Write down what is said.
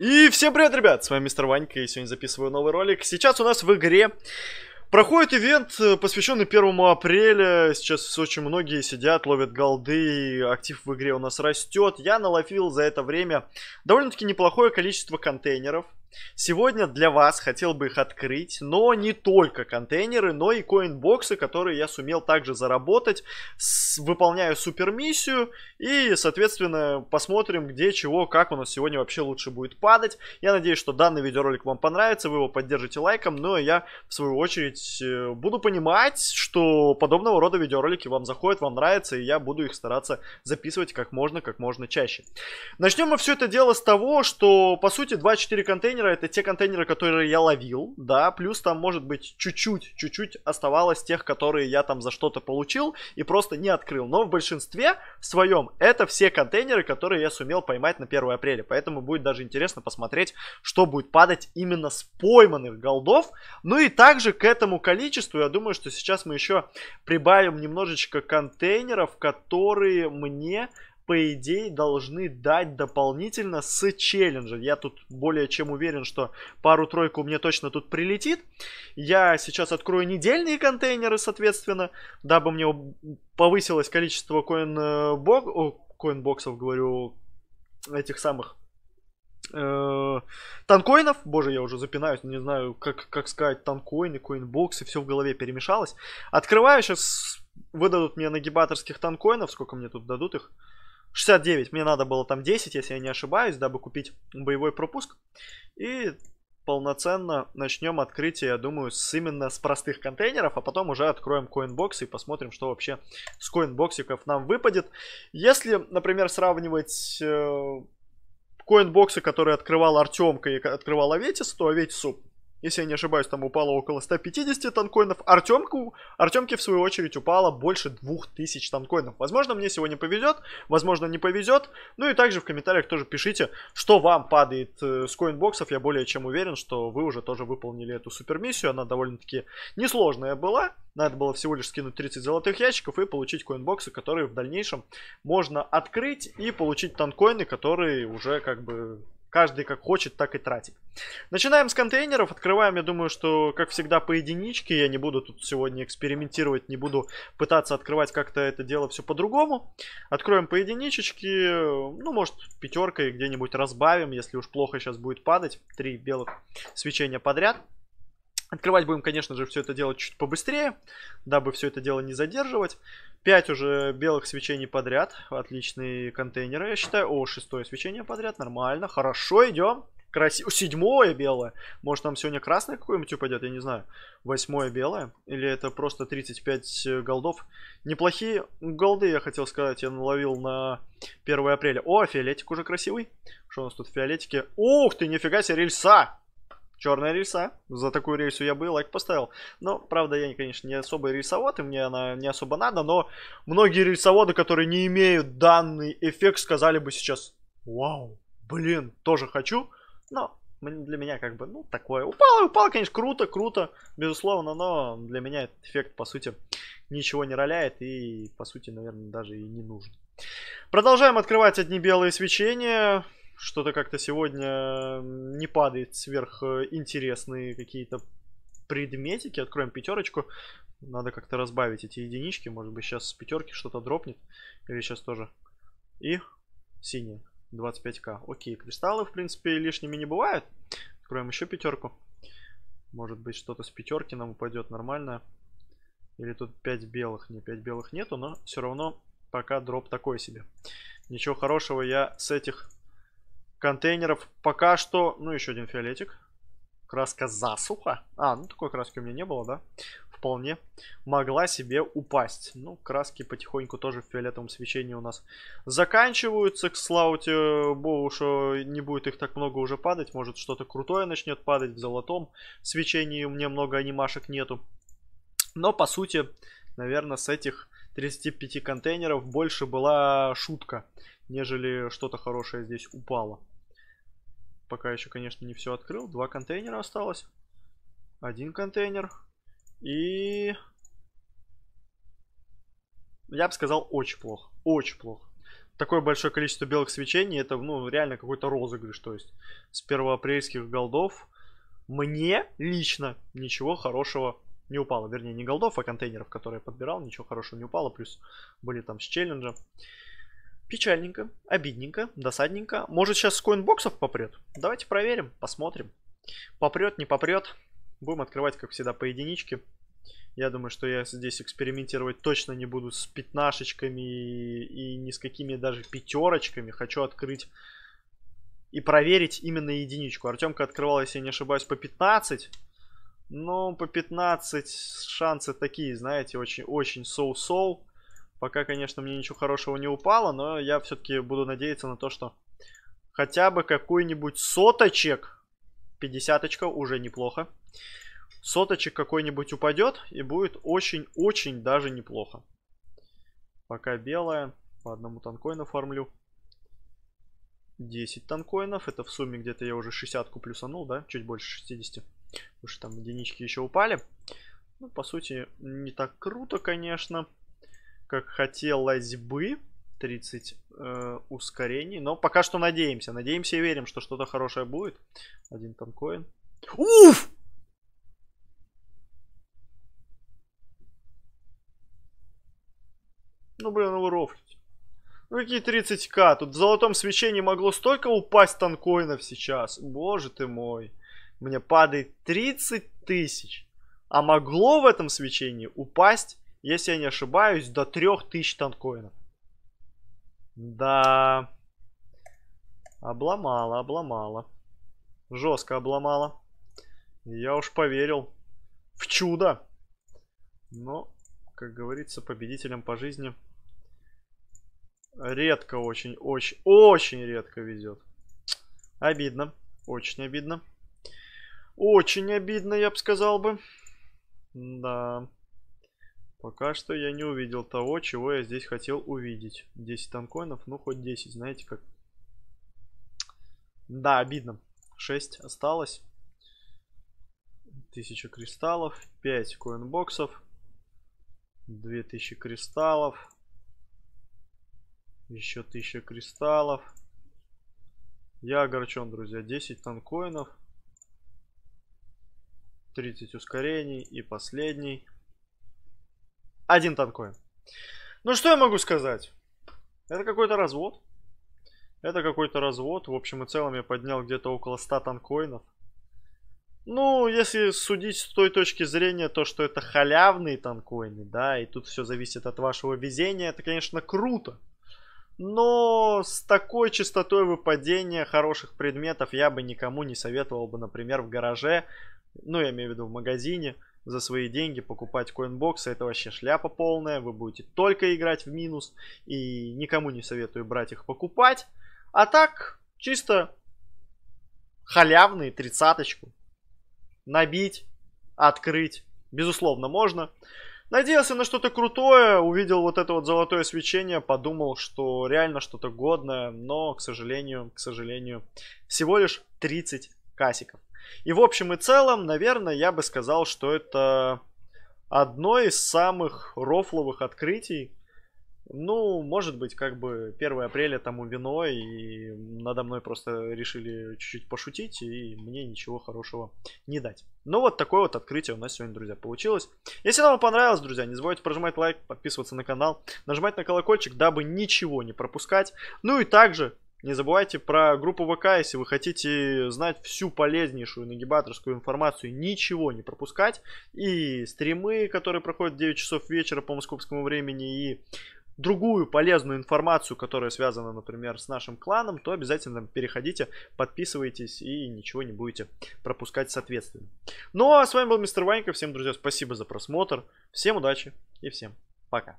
И всем привет, ребят! С вами мистер Ванька, и сегодня записываю новый ролик. Сейчас у нас в игре проходит ивент, э, посвященный 1 апреля. Сейчас очень многие сидят, ловят голды, актив в игре у нас растет. Я наловил за это время довольно-таки неплохое количество контейнеров. Сегодня для вас хотел бы их открыть, но не только контейнеры, но и коинбоксы, которые я сумел также заработать. С, выполняю супермиссию и, соответственно, посмотрим, где, чего, как у нас сегодня вообще лучше будет падать. Я надеюсь, что данный видеоролик вам понравится, вы его поддержите лайком, но ну, а я, в свою очередь, э, буду понимать, что подобного рода видеоролики вам заходят, вам нравятся, и я буду их стараться записывать как можно, как можно чаще. Начнем мы все это дело с того, что, по сути, 24 контейнера контейнеры это те контейнеры, которые я ловил, да, плюс там может быть чуть-чуть, чуть-чуть оставалось тех, которые я там за что-то получил и просто не открыл. Но в большинстве своем это все контейнеры, которые я сумел поймать на 1 апреля. Поэтому будет даже интересно посмотреть, что будет падать именно с пойманных голдов. Ну и также к этому количеству, я думаю, что сейчас мы еще прибавим немножечко контейнеров, которые мне по идее, должны дать дополнительно с челленджем Я тут более чем уверен, что пару-тройку мне точно тут прилетит. Я сейчас открою недельные контейнеры, соответственно, дабы мне повысилось количество коин э, боксов говорю, этих самых э, танкоинов, боже, я уже запинаюсь, не знаю, как, как сказать, танкоины, боксы все в голове перемешалось. Открываю, сейчас выдадут мне нагибаторских танкоинов, сколько мне тут дадут их? 69, мне надо было там 10, если я не ошибаюсь, дабы купить боевой пропуск. И полноценно начнем открытие, я думаю, с именно с простых контейнеров, а потом уже откроем коинбокс и посмотрим, что вообще с коинбоксиков нам выпадет. Если, например, сравнивать э, коинбоксы, которые открывал Артемка и открывал Аветис, то Аветису если я не ошибаюсь, там упало около 150 танкоинов. Артемку, Артемке, в свою очередь, упало больше 2000 танкоинов. Возможно, мне сегодня повезет, возможно, не повезет. Ну и также в комментариях тоже пишите, что вам падает э, с коинбоксов. Я более чем уверен, что вы уже тоже выполнили эту супермиссию. Она довольно-таки несложная была. Надо было всего лишь скинуть 30 золотых ящиков и получить коинбоксы, которые в дальнейшем можно открыть и получить танкоины, которые уже как бы каждый как хочет, так и тратит. Начинаем с контейнеров, открываем, я думаю, что, как всегда, по единичке, я не буду тут сегодня экспериментировать, не буду пытаться открывать как-то это дело все по-другому. Откроем по единичечке, ну, может, пятеркой где-нибудь разбавим, если уж плохо сейчас будет падать, три белых свечения подряд. Открывать будем, конечно же, все это дело чуть побыстрее, дабы все это дело не задерживать. 5 уже белых свечений подряд. Отличные контейнеры, я считаю. О, шестое свечение подряд. Нормально. Хорошо, идем. Красиво. Седьмое белое. Может, нам сегодня красное какое-нибудь упадет, я не знаю. Восьмое белое. Или это просто 35 э, голдов. Неплохие голды, я хотел сказать. Я наловил на 1 апреля. О, фиолетик уже красивый. Что у нас тут в фиолетике? Ух ты, нифига себе, рельса! черная риса. За такую рису я бы лайк поставил. Но, правда, я, конечно, не особо рисовод, и мне она не особо надо, но многие рисоводы, которые не имеют данный эффект, сказали бы сейчас, вау, блин, тоже хочу, но для меня как бы, ну, такое. Упало, упало, конечно, круто, круто, безусловно, но для меня этот эффект, по сути, ничего не роляет и, по сути, наверное, даже и не нужен. Продолжаем открывать одни белые свечения. Что-то как-то сегодня не падает сверх э, интересные какие-то предметики. Откроем пятерочку. Надо как-то разбавить эти единички. Может быть, сейчас с пятерки что-то дропнет. Или сейчас тоже. И синий. 25к. Окей, кристаллы, в принципе, лишними не бывают. Откроем еще пятерку. Может быть, что-то с пятерки нам упадет нормально. Или тут 5 белых. Не, 5 белых нету, но все равно пока дроп такой себе. Ничего хорошего я с этих контейнеров. Пока что... Ну, еще один фиолетик. Краска засуха. А, ну такой краски у меня не было, да? Вполне могла себе упасть. Ну, краски потихоньку тоже в фиолетовом свечении у нас заканчиваются. К славе богу, что не будет их так много уже падать. Может, что-то крутое начнет падать в золотом свечении. У меня много анимашек нету. Но, по сути, наверное, с этих 35 контейнеров больше была шутка, нежели что-то хорошее здесь упало пока еще, конечно, не все открыл. Два контейнера осталось. Один контейнер. И... Я бы сказал, очень плохо. Очень плохо. Такое большое количество белых свечений, это, ну, реально какой-то розыгрыш. То есть, с первоапрельских голдов мне лично ничего хорошего не упало. Вернее, не голдов, а контейнеров, которые я подбирал, ничего хорошего не упало. Плюс были там с челленджа. Печальненько, обидненько, досадненько. Может сейчас с коинбоксов попрет? Давайте проверим, посмотрим. Попрет, не попрет. Будем открывать, как всегда, по единичке. Я думаю, что я здесь экспериментировать точно не буду с пятнашечками и, и ни с какими даже пятерочками. Хочу открыть и проверить именно единичку. Артемка открывала, если я не ошибаюсь, по 15. Но по 15 шансы такие, знаете, очень-очень соу-соу. Пока, конечно, мне ничего хорошего не упало, но я все-таки буду надеяться на то, что хотя бы какой-нибудь соточек, пятьдесяточка уже неплохо, соточек какой-нибудь упадет и будет очень-очень даже неплохо. Пока белая, по одному танкоину фармлю. 10 танкоинов, это в сумме где-то я уже 60 плюсанул, да, чуть больше 60, потому что там единички еще упали. Ну, по сути, не так круто, конечно как хотелось бы. 30 э, ускорений. Но пока что надеемся. Надеемся и верим, что что-то хорошее будет. Один там коин. Уф! Ну, блин, ну вы Ну, какие 30к? Тут в золотом свечении могло столько упасть танкоинов сейчас. Боже ты мой. Мне падает 30 тысяч. А могло в этом свечении упасть если я не ошибаюсь, до 3000 танкоинов. Да. Обломала, обломала. Жестко обломала. Я уж поверил в чудо. Но, как говорится, победителям по жизни редко очень, очень, очень редко везет. Обидно. Очень обидно. Очень обидно, я бы сказал бы. Да. Пока что я не увидел того, чего я здесь хотел увидеть. 10 танкоинов, ну хоть 10, знаете как. Да, обидно. 6 осталось. 1000 кристаллов, 5 коинбоксов, 2000 кристаллов, еще 1000 кристаллов. Я огорчен, друзья. 10 танкоинов, 30 ускорений и последний – один танкоин. Ну что я могу сказать? Это какой-то развод. Это какой-то развод. В общем и целом я поднял где-то около 100 танкоинов. Ну, если судить с той точки зрения, то, что это халявные танкоины, да, и тут все зависит от вашего везения, это, конечно, круто. Но с такой частотой выпадения хороших предметов я бы никому не советовал бы, например, в гараже, ну, я имею в виду в магазине, за свои деньги покупать коинбоксы. Это вообще шляпа полная. Вы будете только играть в минус. И никому не советую брать их покупать. А так, чисто халявные тридцаточку набить, открыть. Безусловно, можно. Надеялся на что-то крутое, увидел вот это вот золотое свечение, подумал, что реально что-то годное, но, к сожалению, к сожалению, всего лишь 30 касиков. И в общем и целом, наверное, я бы сказал, что это одно из самых рофловых открытий. Ну, может быть, как бы 1 апреля тому вино, и надо мной просто решили чуть-чуть пошутить, и мне ничего хорошего не дать. Ну, вот такое вот открытие у нас сегодня, друзья, получилось. Если вам понравилось, друзья, не забывайте прожимать лайк, подписываться на канал, нажимать на колокольчик, дабы ничего не пропускать. Ну и также не забывайте про группу ВК, если вы хотите знать всю полезнейшую нагибаторскую информацию, ничего не пропускать. И стримы, которые проходят в 9 часов вечера по московскому времени, и другую полезную информацию, которая связана, например, с нашим кланом, то обязательно переходите, подписывайтесь и ничего не будете пропускать соответственно. Ну а с вами был мистер Ванька. Всем, друзья, спасибо за просмотр. Всем удачи и всем пока.